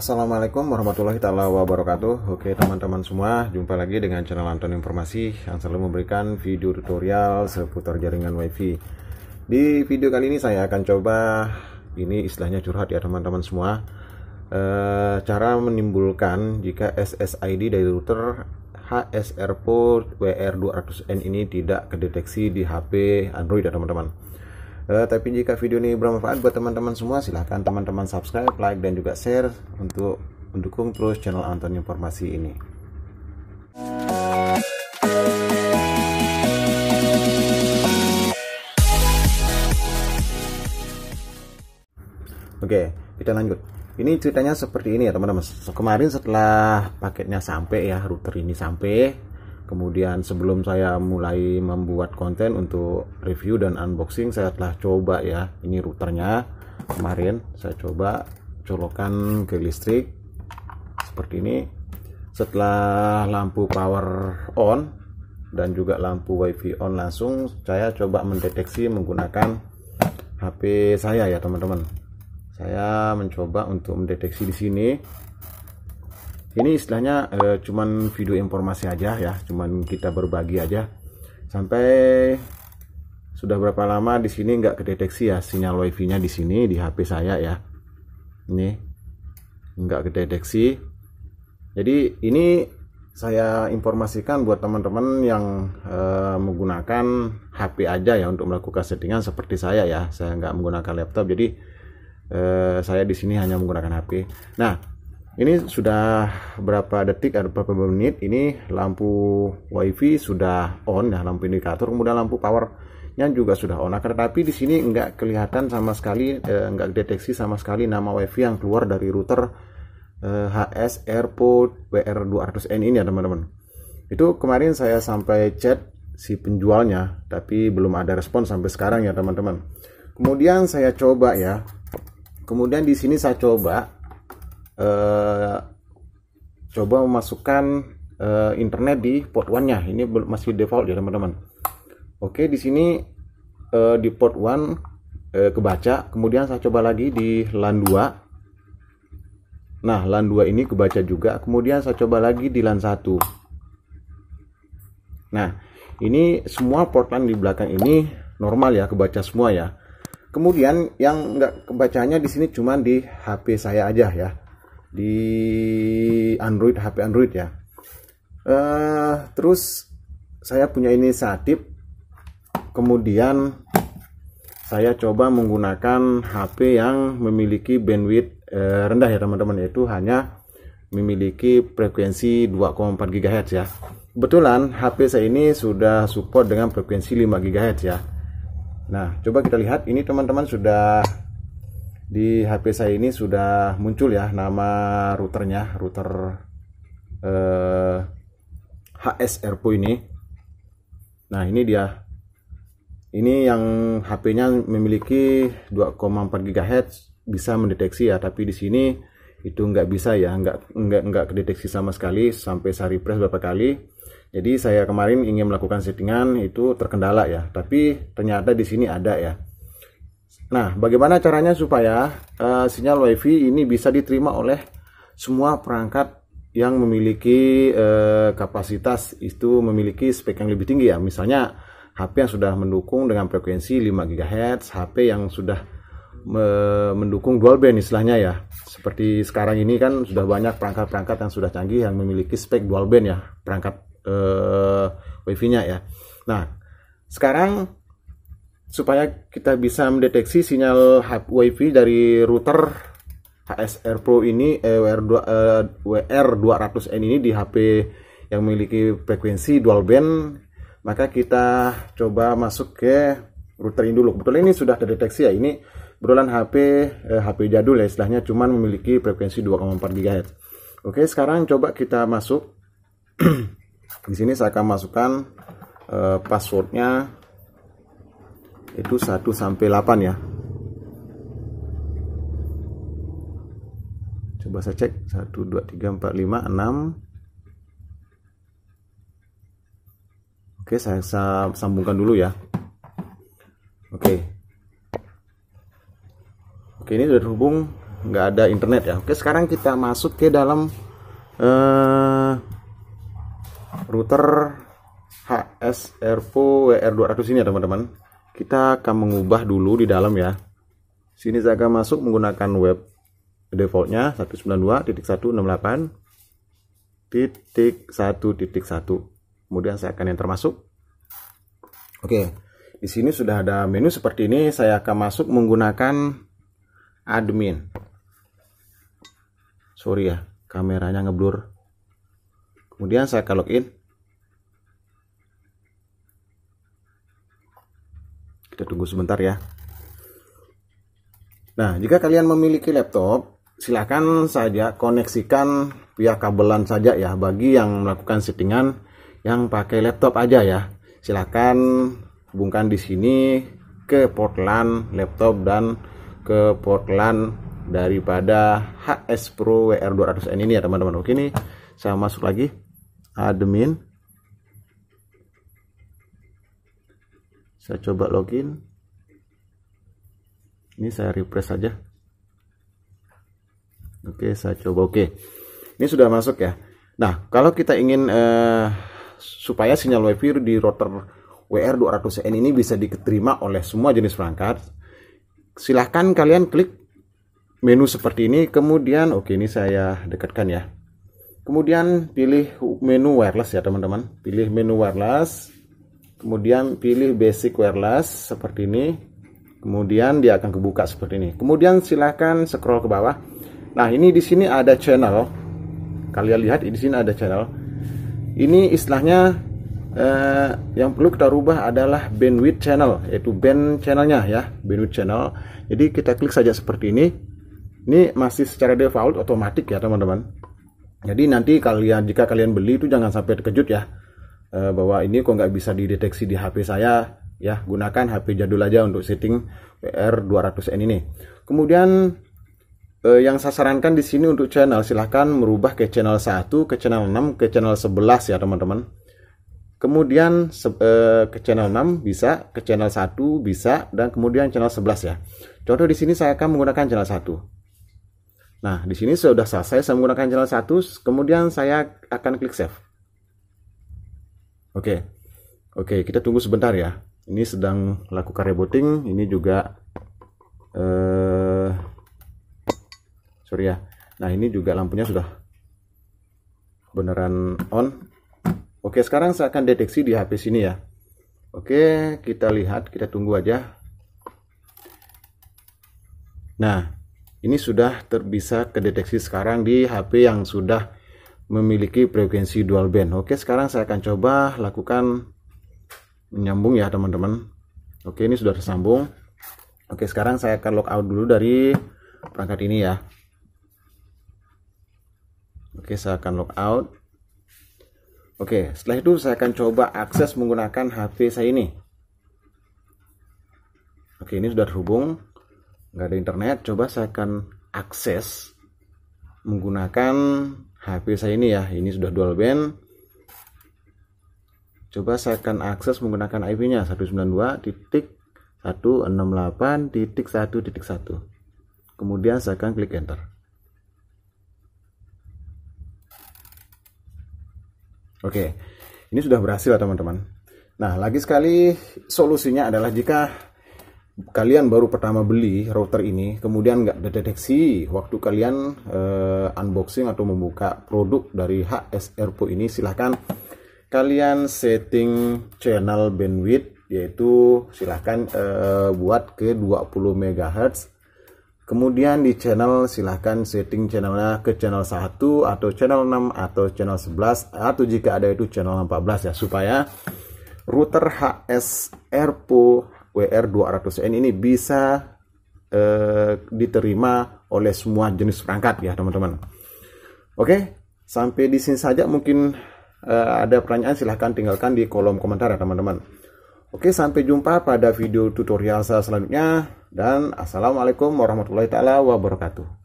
Assalamualaikum warahmatullahi taala wabarakatuh. Oke teman-teman semua, jumpa lagi dengan channel Anton Informasi yang selalu memberikan video tutorial seputar jaringan WiFi. Di video kali ini saya akan coba ini istilahnya curhat ya teman-teman semua. E, cara menimbulkan jika SSID dari router HSRPO WR200N ini tidak kedeteksi di HP Android ya teman-teman Uh, tapi jika video ini bermanfaat buat teman-teman semua, silahkan teman-teman subscribe, like, dan juga share untuk mendukung terus channel Anton Informasi ini. Oke, kita lanjut. Ini ceritanya seperti ini ya teman-teman. Kemarin setelah paketnya sampai ya, router ini sampai, Kemudian sebelum saya mulai membuat konten untuk review dan unboxing, saya telah coba ya. Ini routernya kemarin saya coba colokan ke listrik seperti ini. Setelah lampu power on dan juga lampu wifi on langsung, saya coba mendeteksi menggunakan HP saya ya teman-teman. Saya mencoba untuk mendeteksi di sini ini istilahnya e, cuman video informasi aja ya cuman kita berbagi aja sampai sudah berapa lama di sini nggak kedeteksi ya sinyal wifi nya di sini di HP saya ya ini nggak kedeteksi jadi ini saya informasikan buat teman-teman yang e, menggunakan HP aja ya untuk melakukan settingan seperti saya ya saya nggak menggunakan laptop jadi e, saya di sini hanya menggunakan HP nah ini sudah berapa detik ada berapa menit ini lampu wifi sudah on ya lampu indikator kemudian lampu powernya juga sudah on nah, tetapi di sini nggak kelihatan sama sekali eh, nggak deteksi sama sekali nama wifi yang keluar dari router eh, HS Airport WR200N ini ya teman-teman itu kemarin saya sampai chat si penjualnya tapi belum ada respon sampai sekarang ya teman-teman kemudian saya coba ya kemudian di sini saya coba uh, coba memasukkan uh, internet di port 1-nya. Ini masih default ya, teman-teman. Oke, di sini uh, di port 1 uh, kebaca, kemudian saya coba lagi di LAN 2. Nah, LAN 2 ini kebaca juga, kemudian saya coba lagi di LAN 1. Nah, ini semua port LAN di belakang ini normal ya, kebaca semua ya. Kemudian yang nggak kebacanya di sini cuma di HP saya aja ya di Android HP Android ya uh, terus saya punya ini inisiatif kemudian saya coba menggunakan HP yang memiliki bandwidth uh, rendah ya teman-teman yaitu hanya memiliki frekuensi 2,4 GHz ya kebetulan HP saya ini sudah support dengan frekuensi 5 GHz ya Nah coba kita lihat ini teman-teman sudah di HP saya ini sudah muncul ya nama routernya router eh, HS Airpo ini nah ini dia ini yang HP-nya memiliki 2,4 GHz bisa mendeteksi ya tapi di sini itu nggak bisa ya nggak nggak nggak kedeteksi sama sekali sampai saya refresh beberapa kali jadi saya kemarin ingin melakukan settingan itu terkendala ya tapi ternyata di sini ada ya Nah, bagaimana caranya supaya uh, sinyal WiFi ini bisa diterima oleh semua perangkat yang memiliki uh, kapasitas itu memiliki spek yang lebih tinggi ya. Misalnya HP yang sudah mendukung dengan frekuensi 5 GHz, HP yang sudah mendukung dual band istilahnya ya. Seperti sekarang ini kan sudah banyak perangkat-perangkat yang sudah canggih yang memiliki spek dual band ya, perangkat uh, WiFi-nya ya. Nah, sekarang supaya kita bisa mendeteksi sinyal WiFi dari router HSR Pro ini eh, WR2 eh, WR200N ini di HP yang memiliki frekuensi dual band maka kita coba masuk ke router ini dulu kebetulan ini sudah terdeteksi ya ini berulang HP eh, HP jadul ya istilahnya cuman memiliki frekuensi 2,4 GHz oke sekarang coba kita masuk di sini saya akan masukkan eh, passwordnya itu 1 sampai 8 ya coba saya cek 1 2 3 4 5 6 oke saya, saya sambungkan dulu ya oke oke ini sudah terhubung nggak ada internet ya oke sekarang kita masuk ke dalam eh, router HS Airfo WR200 ini ya teman-teman kita akan mengubah dulu di dalam ya sini saya akan masuk menggunakan web defaultnya 192.168.1.1 kemudian saya akan yang termasuk oke di sini sudah ada menu seperti ini saya akan masuk menggunakan admin sorry ya kameranya ngeblur kemudian saya akan login tunggu sebentar ya nah jika kalian memiliki laptop silahkan saja koneksikan via kabelan saja ya bagi yang melakukan settingan yang pakai laptop aja ya silahkan hubungkan di sini ke port LAN laptop dan ke port LAN daripada HS Pro WR200N ini ya teman-teman. Oke ini saya masuk lagi admin. Saya coba login ini saya refresh saja oke saya coba oke ini sudah masuk ya nah kalau kita ingin eh, supaya sinyal wifi di router WR200N ini bisa diterima oleh semua jenis perangkat silahkan kalian klik menu seperti ini kemudian oke ini saya dekatkan ya kemudian pilih menu wireless ya teman-teman pilih menu wireless kemudian pilih basic wireless seperti ini Kemudian dia akan kebuka seperti ini. Kemudian silahkan scroll ke bawah. Nah, ini di sini ada channel. Kalian lihat di sini ada channel. Ini istilahnya eh, yang perlu kita rubah adalah bandwidth channel, yaitu band channelnya ya, bandwidth channel. Jadi kita klik saja seperti ini. Ini masih secara default otomatik ya teman-teman. Jadi nanti kalian jika kalian beli itu jangan sampai terkejut ya eh, bahwa ini kok nggak bisa dideteksi di HP saya ya gunakan HP jadul aja untuk setting PR 200N ini kemudian eh, yang saya sarankan di sini untuk channel silahkan merubah ke channel 1 ke channel 6 ke channel 11 ya teman-teman kemudian eh, ke channel 6 bisa ke channel 1 bisa dan kemudian channel 11 ya contoh di sini saya akan menggunakan channel 1 Nah, di sini sudah selesai saya menggunakan channel 1, kemudian saya akan klik save. Oke. Oke, kita tunggu sebentar ya ini sedang lakukan rebooting ini juga eh sorry ya nah ini juga lampunya sudah beneran on oke sekarang saya akan deteksi di HP sini ya oke kita lihat kita tunggu aja nah ini sudah terbisa kedeteksi sekarang di HP yang sudah memiliki frekuensi dual band oke sekarang saya akan coba lakukan menyambung ya teman-teman oke ini sudah tersambung oke sekarang saya akan logout dulu dari perangkat ini ya oke saya akan logout oke setelah itu saya akan coba akses menggunakan HP saya ini oke ini sudah terhubung nggak ada internet coba saya akan akses menggunakan HP saya ini ya ini sudah dual band coba saya akan akses menggunakan IP-nya 192.168.1.1 kemudian saya akan klik enter Oke, ini sudah berhasil teman-teman. Nah, lagi sekali solusinya adalah jika kalian baru pertama beli router ini, kemudian nggak deteksi waktu kalian eh, unboxing atau membuka produk dari HSRPO ini, silahkan kalian setting channel bandwidth yaitu silahkan eh, buat ke 20 MHz kemudian di channel silahkan setting channelnya ke channel 1 atau channel 6 atau channel 11 atau jika ada itu channel 14 ya supaya router HS Airpo WR200N ini bisa eh, diterima oleh semua jenis perangkat ya teman-teman oke sampai di sini saja mungkin Eh, ada pertanyaan silahkan tinggalkan di kolom komentar ya teman-teman. Oke, sampai jumpa pada video tutorial saya selanjutnya dan assalamualaikum warahmatullahi taala wabarakatuh.